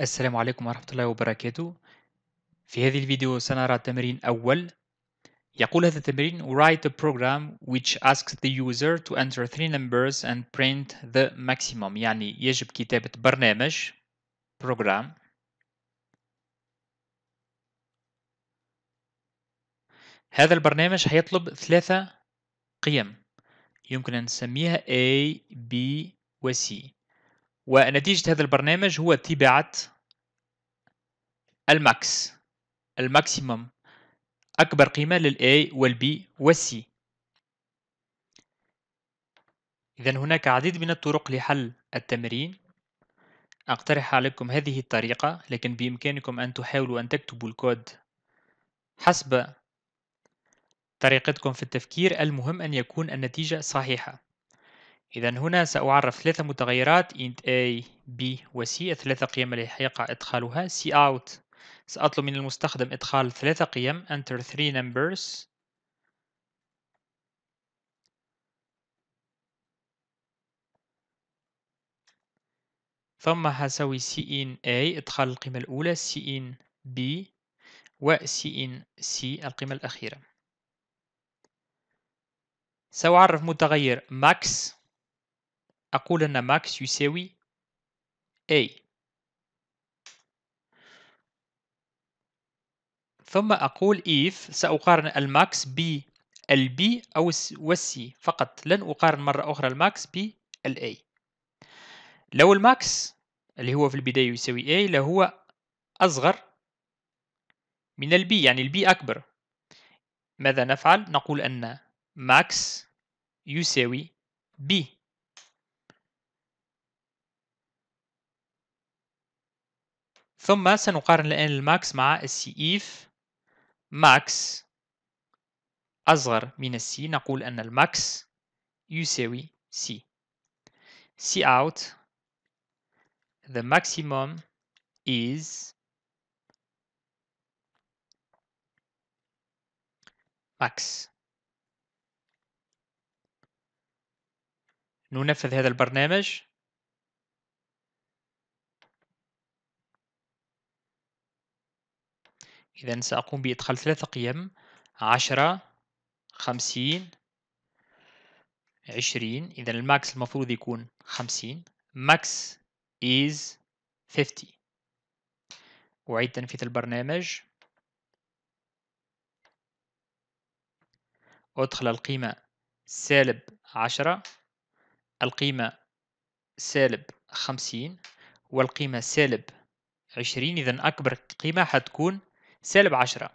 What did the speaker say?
السلام عليكم ورحمة الله وبركاته في هذه الفيديو سنرى تمرين أول يقول هذا التمرين write a program which asks the user to enter three numbers and print the maximum يعني يجب كتابة برنامج program هذا البرنامج هيطلب ثلاثة قيم يمكن أن نسميها A, B و C ونتيجة هذا البرنامج هو تباعة الماكس الماكسيمم أكبر قيمة للـ A والـ B والـ C إذا هناك عديد من الطرق لحل التمرين أقترح عليكم هذه الطريقة لكن بإمكانكم أن تحاولوا أن تكتبوا الكود حسب طريقتكم في التفكير المهم أن يكون النتيجة صحيحة إذا هنا سأعرف ثلاثة متغيرات int a, b و c الثلاثة قيم اللي حيقع إدخالها c out سأطلب من المستخدم إدخال ثلاثة قيم enter three numbers ثم هسوي c in a إدخال القيمة الأولى c in b و c in c القيمة الأخيرة سأعرف متغير max أقول أن ماكس يساوي A ثم أقول if سأقارن الماكس ب البي أو والسي فقط لن أقارن مرة أخرى الماكس بالA لو الماكس اللي هو في البداية يساوي A لهو أصغر من البي يعني البي أكبر ماذا نفعل؟ نقول أن ماكس يساوي B ثم سنقارن الآن الماكس مع السي إيف ماكس أصغر من السي نقول أن الماكس يساوي سي سي أوت the maximum is max ننفذ هذا البرنامج إذا سأقوم بإدخال ثلاثة قيم عشرة خمسين عشرين إذا الماكس المفروض يكون خمسين ماكس is 50 أعيد تنفيذ البرنامج أدخل القيمة سالب عشرة القيمة سالب خمسين والقيمة سالب عشرين إذا أكبر قيمة حتكون سالب 10